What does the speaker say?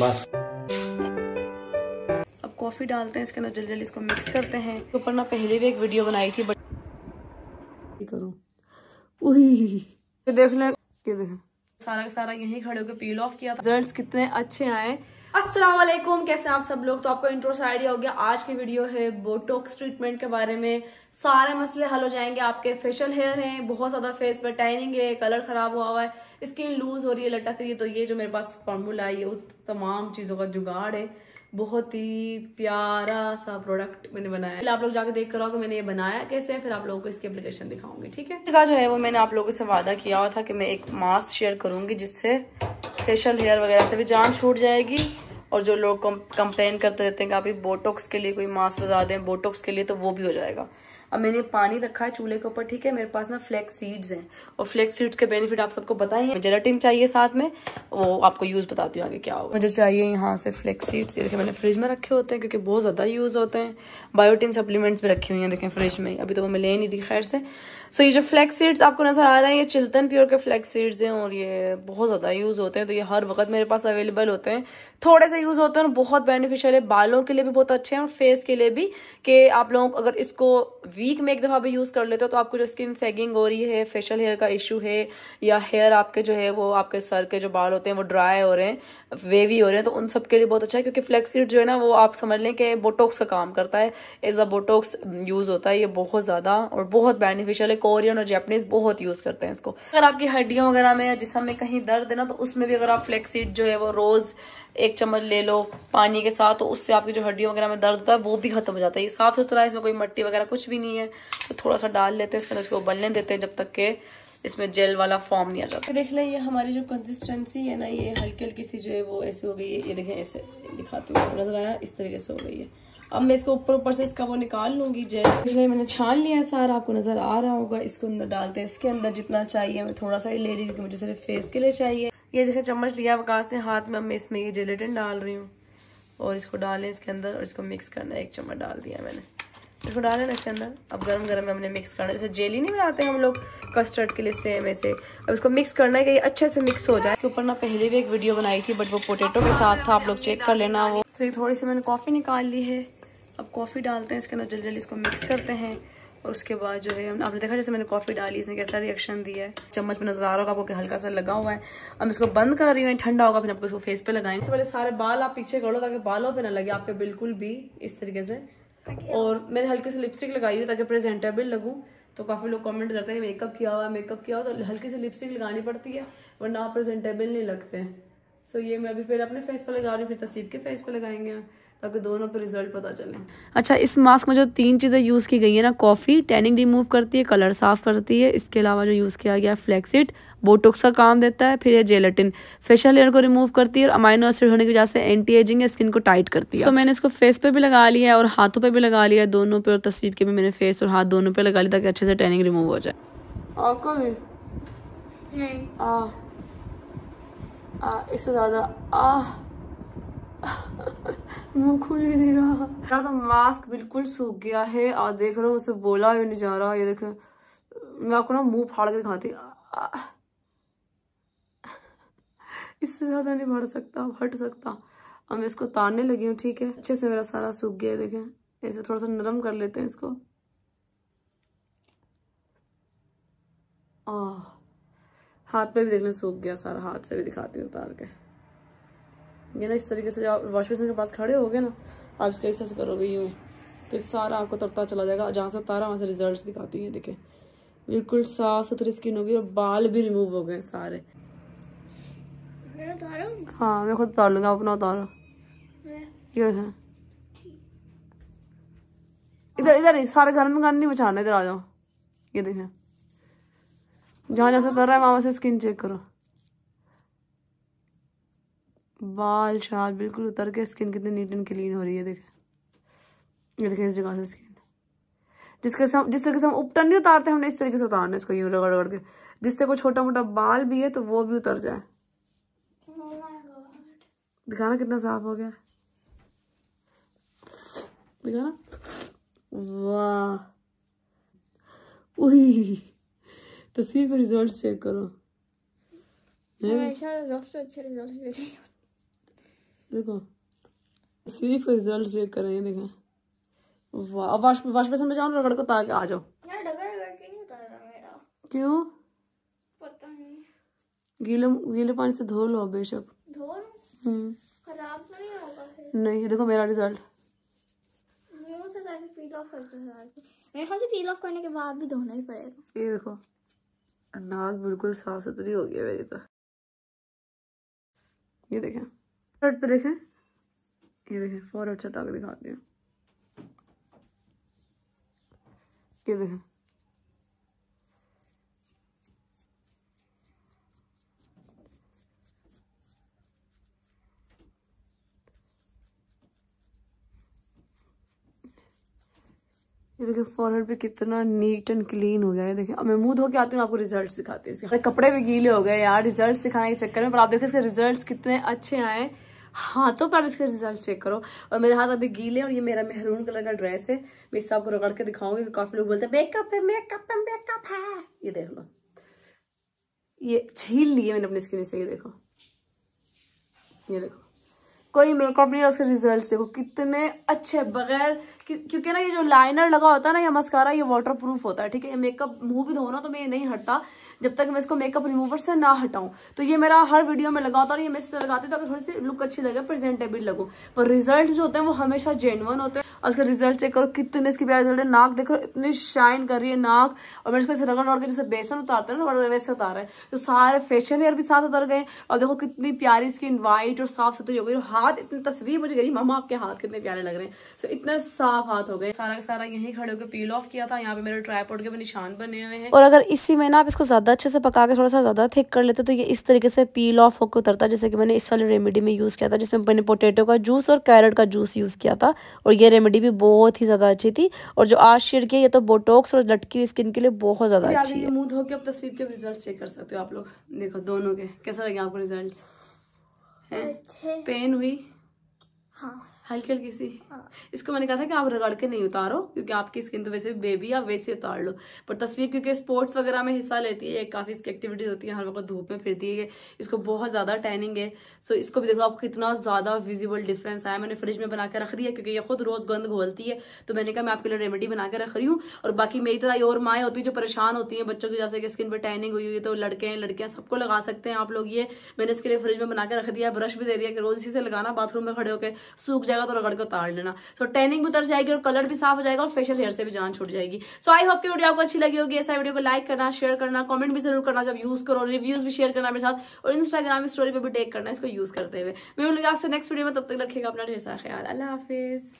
बस अब कॉफ़ी डालते हैं इसके अंदर जल्दी जल्दी इसको मिक्स करते हैं ऊपर ना पहले भी एक वीडियो बनाई थी बट करूँ देख लें सारा का सारा यही खड़े होकर पील ऑफ किया था रिजल्ट कितने अच्छे आए अस्सलाम कैसे हैं आप सब लोग तो आपको इंट्रो से आइडिया हो गया आज की वीडियो है बोटोक्स ट्रीटमेंट के बारे में सारे मसले हल हो जाएंगे आपके फेशियल हेयर हैं बहुत ज़्यादा फेस पर टाइनिंग है कलर ख़राब हुआ हुआ है स्किन लूज हो रही है लटक रही है तो ये जो मेरे पास फॉर्मूला है ये तमाम चीज़ों का जुगाड़ है बहुत ही प्यारा सा प्रोडक्ट मैंने बनाया आप लोग जाकर देख कर कि मैंने ये बनाया कैसे है फिर आप लोगों को इसकी एप्लीकेशन दिखाऊंगी ठीक है इसका जो है वो मैंने आप लोगों से वादा किया हुआ था कि मैं एक मास्क शेयर करूंगी जिससे फेशियल हेयर वगैरह से भी जान छूट जाएगी और जो लोग कंप्लेन करते रहते हैं कि आप बोटोक्स के लिए कोई मास्क बता दें बोटोक्स के लिए तो वो भी हो जाएगा अब मैंने पानी रखा है चूल्हे के ऊपर ठीक है मेरे पास ना फ्लैक्स सीड्स हैं और फ्लैक्स सीड्स के बेनिफिट आप सबको बताएंगे जेलाटिन चाहिए साथ में वो आपको यूज़ बताती हूँ आगे क्या होगा मुझे चाहिए यहाँ से फ्लैक्स सीड्स ये देखें मैंने फ्रिज में रखे होते हैं क्योंकि बहुत ज़्यादा यूज़ होते हैं बायोटिन सप्लीमेंट्स भी रखी हुई है देखें फ्रिज में अभी तो वो मैं ले नहीं रही खैर से सो ये जो फ्लैक्स सीड्स आपको नज़र आ रहा है ये चिल्तन प्योर के फ्लैक्स सीड्स हैं और ये बहुत ज़्यादा यूज़ होते हैं तो ये हर वक्त मेरे पास अवेलेबल होते हैं थोड़े से यूज़ होते हैं और बहुत बेनिफिशियल है बालों के लिए भी बहुत अच्छे हैं और फेस के लिए भी कि आप लोग अगर इसको वीक में एक दफ़ा भी यूज़ कर लेते हो तो आपको जो स्किन सेगिंग हो रही है फेशियल हेयर का इशू है या हेयर आपके जो है वो आपके सर के जो बाल होते हैं वो ड्राई हो रहे हैं वेवी हो रहे हैं तो उन सब के लिए बहुत अच्छा है क्योंकि फ्लैक्स सीड जो है ना वो आप समझ लें कि बोटोक्स का काम करता है एज अ बोटोक्स यूज़ होता है ये बहुत ज़्यादा और बहुत बेनिफिशियल है कोरियन और जैपनीज बहुत यूज करते हैं इसको अगर आपकी हड्डियों वगैरह में या जिसम में कहीं दर्द है ना तो उसमें भी अगर आप फ्लेक्सीड जो है वो रोज एक चम्मच ले लो पानी के साथ तो उससे आपकी जो हड्डियों वगैरह में दर्द होता है वो भी खत्म हो जाता है ये साफ सुथरा है इसमें कोई मट्टी वगैरह कुछ भी नहीं है तो थोड़ा सा डाल लेते हैं इसके अंदर इसको बनने देते हैं जब तक के इसमें जेल वाला फॉर्म नहीं आ जाता देख लें ये हमारी जो कंसिस्टेंसी है ना ये हल्की हल्की सी जो है वो ऐसी हो गई है ये देखें ऐसे दिखाती हुए नजर आया इस तरीके से हो गई है अब मैं इसको ऊपर ऊपर से इसका वो निकाल लूंगी जेल मैंने छान लिया सारा आपको नज़र आ रहा होगा इसको अंदर डालते हैं इसके अंदर जितना चाहिए मैं थोड़ा सा ही ले रही हूँ क्योंकि मुझे सिर्फ फेस के लिए चाहिए ये देखिए चम्मच लिया वकास ने हाथ में अब मैं इसमें ये जेलेटिन डाल रही हूँ और इसको डालें इसके अंदर और इसको मिक्स करना है एक चम्मच डाल दिया मैंने इसको डालें ना इसके अंदर अब गर्म में हमने मिक्स करना है जैसे जेली नहीं बनाते हम लोग कस्टर्ड के लिए सेम ऐसे अब इसको मिक्स करना है कि ये अच्छे से मिक्स हो जाए इसके ऊपर ना पहले भी एक वीडियो बनाई थी बट वो पोटेटो के साथ था आप लोग चेक कर लेना वो तो ये थोड़ी सी मैंने कॉफ़ी निकाल ली है अब कॉफ़ी डालते हैं इसके अंदर जल्दी जल्दी इसको मिक्स करते हैं और उसके बाद जो है आपने देखा जैसे मैंने कॉफ़ी डाली इसने कैसा रिएक्शन दिया है चम्मच में नजर आ रहा होगा आपको हल्का सा लगा हुआ है अब इसको बंद कर रही हूँ ठंडा होगा फिर आपको इसको फेस पे लगाएंगे पहले सारे बाल आप पीछे करो ताकि बालों पे ना लगे आपके बिल्कुल भी इस तरीके से और मैंने हल्की सी लिपस्टिक लगाई हुई ताकि प्रेजेंटेबल लगूँ तो काफ़ी लोग कमेंट करते हैं मेकअप किया हुआ है मेकअप किया हुआ तो हल्की सी लिपस्टिक लगानी पड़ती है वरना आप प्रेजेंटेबल नहीं लगते हैं सो ये मैं अभी फिर अपने फेस पर लगा रही हूँ फिर तसीब के फेस पर लगाएंगे ताकि दोनों पर रिजल्ट पता चले अच्छा इस मास्क में जो तीन चीज़ें यूज़ की गई है ना कॉफ़ी टैनिंग रिमूव करती है कलर साफ़ करती है इसके अलावा जो यूज़ किया गया फ्लैक्सिट बोटोक्स का काम देता है फिर ये जेलेटिन फेशियल लेयर को रिमूव करती है और अमाइनो एसिड होने की वजह से एंटी एजिंग है स्किन को टाइट करती है सो so, मैंने इसको फेस पे भी लगा लिया है और हाथों पे भी लगा लिया है दोनों पे और तस्वीर के भी मैंने फेस और हाथ दोनों पे लगा लिया ताकि अच्छे से टैनिंग रिमूव हो जाए आपको भी नहीं। हाँ। आ। इससे ज़्यादा आह मुँह खुल ही नहीं रहा मेरा तो मास्क बिल्कुल सूख गया है और देख रहे हो उसे बोला भी नहीं जा रहा ये देखो मैं आपको ना मुंह फाड़ के दिखाती इससे ज़्यादा नहीं भर सकता हट सकता अब मैं इसको तारने लगी हूँ ठीक है अच्छे से मेरा सारा सूख गया है देखें ऐसे थोड़ा सा नरम कर लेते हैं इसको आ, हाथ पे भी देखने सूख गया सारा हाथ से भी दिखाती हूँ उतार के ये ना इस तरीके से जब वॉश बेसिन के पास खड़े हो गए ना आप तो इस करोगे यूँ तो सारा आपको तरता चला जाएगा जहाँ से तारा वहाँ से रिजल्ट दिखाती हूँ देखे बिल्कुल साफ सुथरी स्किन होगी और बाल भी रिमूव हो गए सारे हाँ मैं खुद उतार लूँगा अपना उतारो ये है इधर इधर सारे घर में गंद नहीं बचाना इधर आ जाओ ये देखें जहां जैसा कर रहा है वहां से स्किन चेक करो बाल शाल बिल्कुल उतर के स्किन कितनी नीट एंड क्लीन हो रही है देखे ये देखें इस जगह से स्किन जिसके से हम जिस तरीके से हम उपटन नहीं उतारते हमने इस तरीके से उतारना इसको यूं रगड़ रगड़ के जिससे कोई छोटा मोटा बाल भी है तो वो भी उतर जाए दिखाना कितना साफ हो गया दिखाना वाह तस्वीर को रिजल्ट चेक करो तो देखो तस्वीर का रिजल्ट चेक कर रहे देखें वाह वाश वाश में जाओ रगड़ को ताकि आ जाओ क्यों पता नहीं गीले गीले पानी से धो लो बेशक धो हम्म। खराब तो नहीं होगा नहीं देखो मेरा रिजल्ट मुंह से तो ऐसे पील ऑफ करते हैं मेरे ख्याल से पील करने के बाद भी धोना ही पड़ेगा ये देखो नाक बिल्कुल साफ सुथरी हो गया मेरी तो ये देखें शर्ट पे देखें ये देखें फॉर अच्छा टाक दिखाती हूँ ये देखें ये देखिए फॉरहेड पे कितना नीट एंड क्लीन हो गया है देखिए अब मैं मुंह धो के आती हूँ आपको रिजल्ट दिखाती हूँ इसके कपड़े भी गीले हो गए यार रिजल्ट दिखाने के चक्कर में पर आप देखो इसके रिजल्ट कितने अच्छे आए हाथों तो पर आप इसके रिजल्ट चेक करो और मेरे हाथ अभी गीले और ये मेरा मेहरून कलर का ड्रेस है मैं इससे आपको रगड़ के दिखाऊंगी काफी लोग बोलते हैं मेकअप है मेकअप है मेकअप है ये देख लो ये छील लिए मैंने अपनी स्किन से ये देखो ये देखो कोई मेकअप नहीं है उसके रिजल्ट देखो कितने अच्छे बगैर क्योंकि ना ये जो लाइनर लगा होता है ना ये मस्कारा ये वाटर प्रूफ होता है ठीक है ये मेकअप मुंह भी धोना तो मैं ये नहीं हटता जब तक मैं इसको मेकअप रिमूवर से ना हटाऊं तो ये मेरा हर वीडियो में लगा होता है और ये मैं इसलिए लगाती हूँ थोड़ी सी लुक अच्छी लगे प्रेजेंटेबल लगो पर रिजल्ट जो होते हैं वो हमेशा जेनुअन होते हैं और उसका रिजल्ट चेक करो कितने इसकी प्यार रिजल्ट है नाक देखो इतनी शाइन कर रही है नाक और मैंने उसको रगड़ के जैसे बेसन उतारते है ना वैसे उतार है तो सारे फेशियल हेयर भी साथ उतर गए और देखो कितनी प्यारी स्किन व्हाइट और साफ सुथरी हो गई और हाथ इतनी तस्वीर मुझे गई मामा आपके हाथ कितने प्यारे लग रहे हैं सो इतने साफ हाथ हो गए सारा का सारा यहीं खड़े होकर पील ऑफ किया था यहाँ पे मेरे ट्राईपोर्ट के निशान बने हुए हैं और अगर इसी में ना आप इसको ज्यादा अच्छे से पका के थोड़ा सा ज्यादा थिक कर लेते तो ये इस तरीके से पील ऑफ होकर उतरता जैसे कि मैंने इस वाली रेमेडी में यूज किया था जिसमें मैंने पोटेटो का जूस और कैरेट का जूस यूज किया था और ये रेमेडी बॉडी भी बहुत ही ज़्यादा अच्छी थी और जो आज शेयर किया ये तो बोटोक्स और लटकी हुई स्किन के लिए बहुत ज़्यादा अच्छी है मुंह धो के तस्वीर के रिजल्ट चेक कर सकते हो आप लोग देखो दोनों के कैसा लगे आपको रिजल्ट पेन हुई हाँ हल्की हल्की सी हाँ। इसको मैंने कहा था कि आप रगड़ के नहीं उतारो क्योंकि आपकी स्किन तो वैसे बेबी आप वैसे उतार लो पर तस्वीर क्योंकि स्पोर्ट्स वगैरह में हिस्सा लेती है काफ़ी इसकी एक्टिविटीज़ होती है हर वक्त धूप में फिरती है इसको बहुत ज़्यादा टैनिंग है सो इसको भी देख लो आपको कितना ज़्यादा विजिबल डिफरेंस आया मैंने फ्रिज में बना के रख दिया क्योंकि ये खुद रोज़ गंद घोलती है तो मैंने कहा मैं आपके लिए रेमेडी बना के रख रही हूँ और बाकी मेरी तरह और माएँ होती हैं जो परेशान होती हैं बच्चों की जैसे कि स्किन पर टैनिंग हुई हुई तो लड़के हैं लड़कियाँ सबको लगा सकते हैं आप लोग ये मैंने इसके लिए फ्रिज में बना के रख दिया ब्रश भी दे दिया कि रोज़ इसी से लगाना बाथरूम में खड़े होकर सूख जाएगा तो रगड़ के उतार लेना सो टेनिंग भी उतर जाएगी और कलर भी साफ हो जाएगा और फेशियल हेयर से भी जान छूट जाएगी सो आई होप की वीडियो आपको अच्छी लगी होगी ऐसा वीडियो को लाइक करना शेयर करना कॉमेंट भी जरूर करना जब यूज करो रिव्यूज भी शेयर करना मेरे साथ और इंस्टाग्राम स्टोरी पर भी टेक करना इसको यूज करते हुए मैं आपसे नेक्स्ट वीडियो में तब तक रखेगा अपना ढेर सारा ख्याल अल्लाह हाफिज